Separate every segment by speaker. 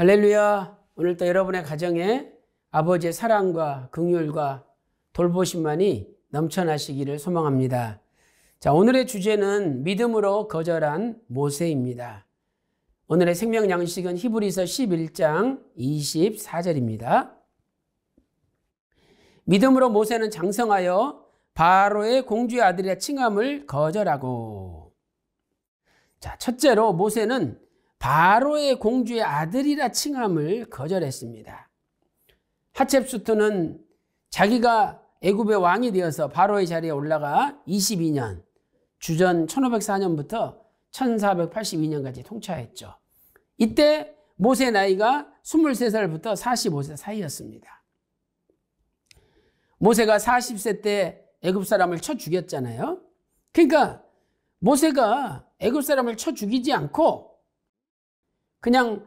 Speaker 1: 할렐루야. 오늘도 여러분의 가정에 아버지의 사랑과 긍휼과 돌보심만이 넘쳐나시기를 소망합니다. 자, 오늘의 주제는 믿음으로 거절한 모세입니다. 오늘의 생명 양식은 히브리서 11장 24절입니다. 믿음으로 모세는 장성하여 바로의 공주의 아들의 칭함을 거절하고 자, 첫째로 모세는 바로의 공주의 아들이라 칭함을 거절했습니다. 하첵수트는 자기가 애굽의 왕이 되어서 바로의 자리에 올라가 22년 주전 1504년부터 1482년까지 통치했죠. 이때 모세 나이가 23살부터 45세 사이였습니다. 모세가 40세 때 애굽 사람을 쳐 죽였잖아요. 그러니까 모세가 애굽 사람을 쳐 죽이지 않고 그냥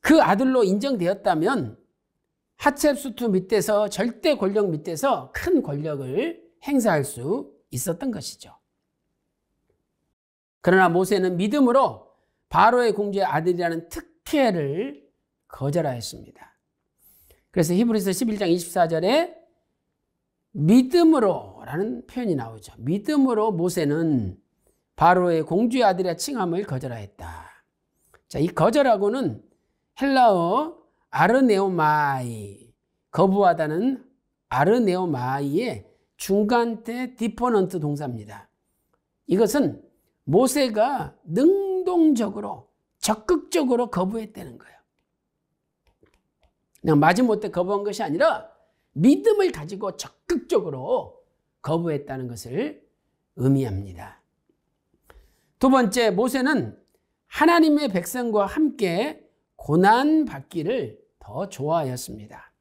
Speaker 1: 그 아들로 인정되었다면 하체프수트 밑에서 절대 권력 밑에서 큰 권력을 행사할 수 있었던 것이죠. 그러나 모세는 믿음으로 바로의 공주의 아들이라는 특혜를 거절하였습니다. 그래서 히브리서 11장 24절에 믿음으로라는 표현이 나오죠. 믿음으로 모세는 바로의 공주의 아들이라 칭함을 거절하였다. 자, 이 거절하고는 헬라어 아르네오마이, 거부하다는 아르네오마이의 중간대 디포넌트 동사입니다. 이것은 모세가 능동적으로 적극적으로 거부했다는 거예요. 그냥 마지못해 거부한 것이 아니라 믿음을 가지고 적극적으로 거부했다는 것을 의미합니다. 두 번째, 모세는 하나님의 백성과 함께 고난 받기를 더 좋아하였습니다.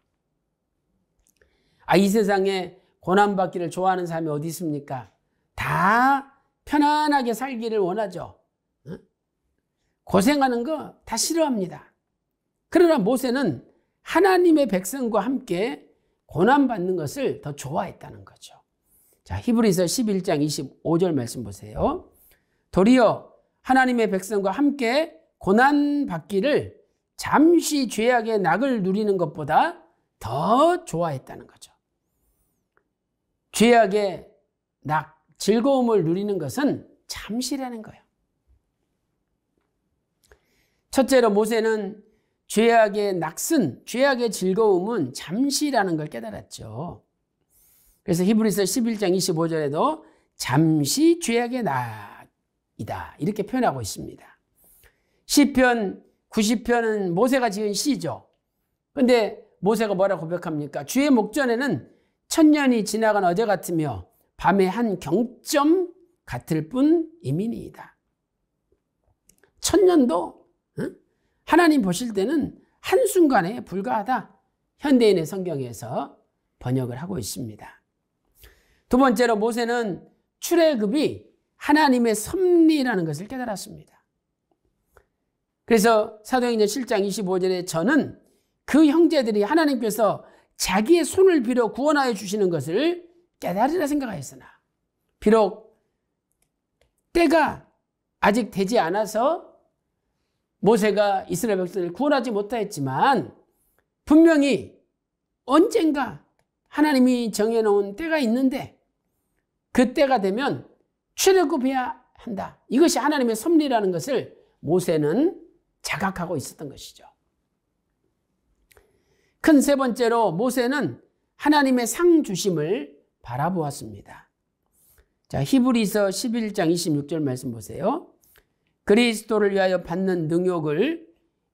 Speaker 1: 아, 이 세상에 고난 받기를 좋아하는 사람이 어디 있습니까? 다 편안하게 살기를 원하죠. 고생하는 거 다 싫어합니다. 그러나 모세는 하나님의 백성과 함께 고난받는 것을 더 좋아했다는 거죠. 자, 히브리서 11장 25절 말씀 보세요. 도리어 하나님의 백성과 함께 고난받기를 잠시 죄악의 낙을 누리는 것보다 더 좋아했다는 거죠. 죄악의 낙, 즐거움을 누리는 것은 잠시라는 거예요. 첫째로 모세는 죄악의 낙은, 죄악의 즐거움은 잠시라는 걸 깨달았죠. 그래서 히브리서 11장 25절에도 잠시 죄악의 낙, 이다. 이렇게 표현하고 있습니다. 시편 90편은 모세가 지은 시죠. 근데 모세가 뭐라고 고백합니까? 주의 목전에는 천년이 지나간 어제 같으며 밤의 한 경점 같을 뿐 이민이이다. 천년도 하나님 보실 때는 한순간에 불과하다. 현대인의 성경에서 번역을 하고 있습니다. 두 번째로 모세는 출애굽이 하나님의 섭리라는 것을 깨달았습니다. 그래서 사도행전 7장 25절에 저는 그 형제들이 하나님께서 자기의 손을 빌어 구원하여 주시는 것을 깨달으라 생각하였으나 비록 때가 아직 되지 않아서 모세가 이스라엘 백성을 구원하지 못하였지만 분명히 언젠가 하나님이 정해놓은 때가 있는데 그 때가 되면 출애굽해야 한다. 이것이 하나님의 섭리라는 것을 모세는 자각하고 있었던 것이죠. 큰 세 번째로 모세는 하나님의 상 주심을 바라보았습니다. 자, 히브리서 11장 26절 말씀 보세요. 그리스도를 위하여 받는 능욕을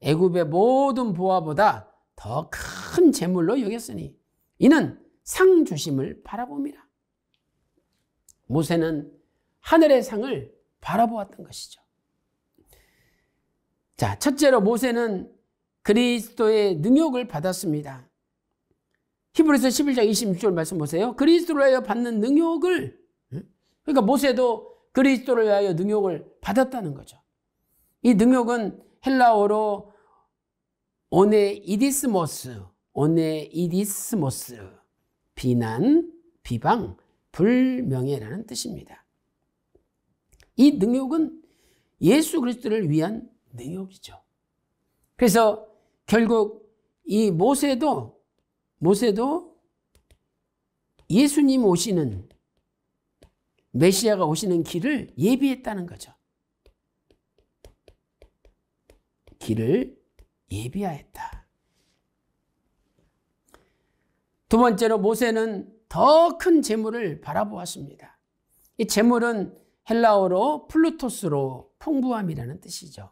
Speaker 1: 애굽의 모든 보화보다 더 큰 재물로 여겼으니 이는 상 주심을 바라봅니다. 모세는 하늘의 상을 바라보았던 것이죠. 자, 첫째로 모세는 그리스도의 능욕을 받았습니다. 히브리서 11장 26절 말씀 보세요. 그리스도를 하여 받는 능욕을 예? 그러니까 모세도 그리스도를 위하여 능욕을 받았다는 거죠. 이 능욕은 헬라어로 오네 이디스모스, 오네 이디스모스, 비난, 비방, 불명예라는 뜻입니다. 이 능욕은 예수 그리스도를 위한 능욕이죠. 그래서 결국 이 모세도 모세도 예수님 오시는 메시아가 오시는 길을 예비했다는 거죠. 길을 예비하였다. 두 번째로 모세는 더 큰 재물을 바라보았습니다. 이 재물은 헬라어로 플루토스로 풍부함이라는 뜻이죠.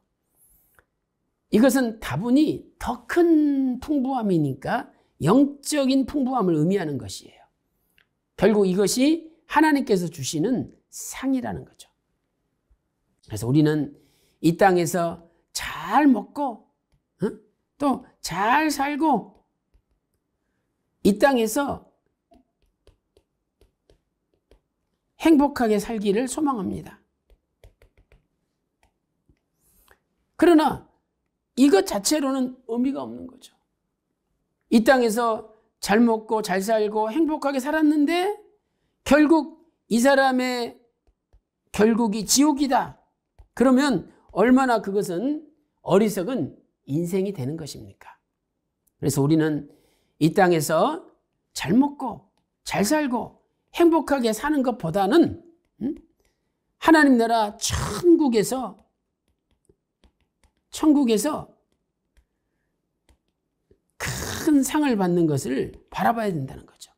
Speaker 1: 이것은 다분히 더 큰 풍부함이니까 영적인 풍부함을 의미하는 것이에요. 결국 이것이 하나님께서 주시는 상이라는 거죠. 그래서 우리는 이 땅에서 잘 먹고 또 잘 살고 이 땅에서 행복하게 살기를 소망합니다. 그러나 이것 자체로는 의미가 없는 거죠. 이 땅에서 잘 먹고 잘 살고 행복하게 살았는데 결국 이 사람의 결국이 지옥이다. 그러면 얼마나 그것은 어리석은 인생이 되는 것입니까? 그래서 우리는 이 땅에서 잘 먹고 잘 살고 행복하게 사는 것보다는 음? 하나님 나라 천국에서 천국에서 큰 상을 받는 것을 바라봐야 된다는 거죠.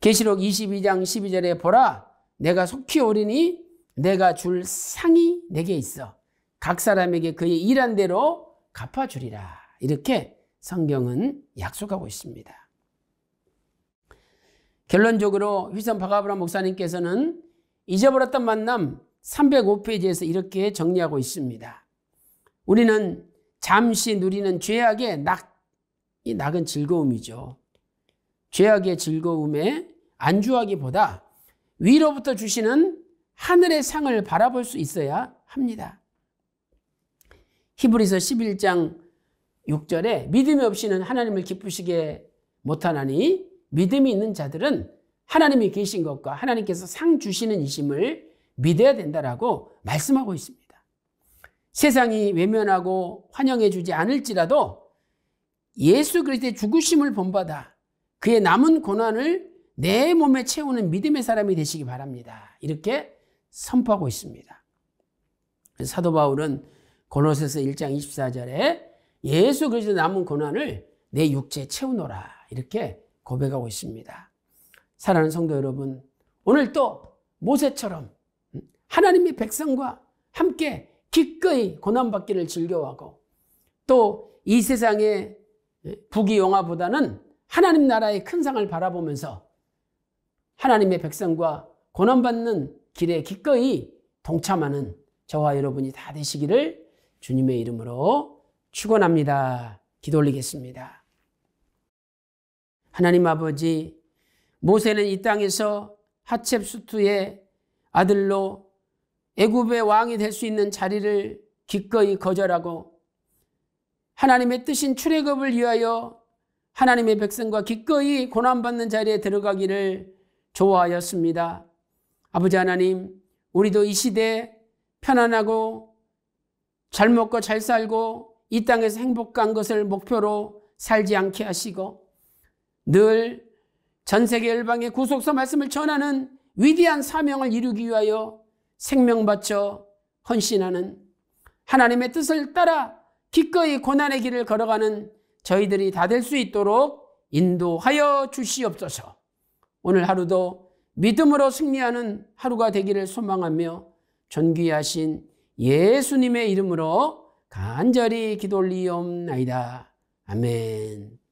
Speaker 1: 계시록 22장 12절에 보라 내가 속히 오리니 내가 줄 상이 내게 있어 각 사람에게 그의 일한 대로 갚아주리라 이렇게 성경은 약속하고 있습니다. 결론적으로 휘선 박가브라 목사님께서는 잊어버렸던 만남 305페이지에서 이렇게 정리하고 있습니다. 우리는 잠시 누리는 죄악의 낙, 이 낙은 즐거움이죠. 죄악의 즐거움에 안주하기보다 위로부터 주시는 하늘의 상을 바라볼 수 있어야 합니다. 히브리서 11장 6절에 믿음이 없이는 하나님을 기쁘시게 못하나니 믿음이 있는 자들은 하나님이 계신 것과 하나님께서 상 주시는 이심을 믿어야 된다라고 말씀하고 있습니다. 세상이 외면하고 환영해 주지 않을지라도 예수 그리스도의 죽으심을 본받아 그의 남은 고난을 내 몸에 채우는 믿음의 사람이 되시기 바랍니다. 이렇게 선포하고 있습니다. 사도 바울은 골로새서 1장 24절에 예수 그리스도 남은 고난을 내 육체에 채우노라 이렇게 고백하고 있습니다. 사랑하는 성도 여러분, 오늘 또 모세처럼 음, 하나님의 백성과 함께 기꺼이 고난받기를 즐겨하고 또 이 세상의 예, 부귀영화보다는 하나님 나라의 큰 상을 바라보면서 하나님의 백성과 고난받는 길에 기꺼이 동참하는 저와 여러분이 다 되시기를 주님의 이름으로 축원합니다. 기도 올리겠습니다. 하나님 아버지, 모세는 이 땅에서 하첵수투의 아들로 애굽의 왕이 될 수 있는 자리를 기꺼이 거절하고 하나님의 뜻인 출애굽을 위하여 하나님의 백성과 기꺼이 고난받는 자리에 들어가기를 좋아하였습니다. 아버지 하나님, 우리도 이 시대에 편안하고 잘 먹고 잘 살고 이 땅에서 행복한 것을 목표로 살지 않게 하시고 늘전 세계 열방의 구속사 말씀을 전하는 위대한 사명을 이루기 위하여 생명 바쳐 헌신하는 하나님의 뜻을 따라 기꺼이 고난의 길을 걸어가는 저희들이 다 될 수 있도록 인도하여 주시옵소서. 오늘 하루도 믿음으로 승리하는 하루가 되기를 소망하며 존귀하신 예수님의 이름으로 간절히 기도 올리옵나이다. 아멘.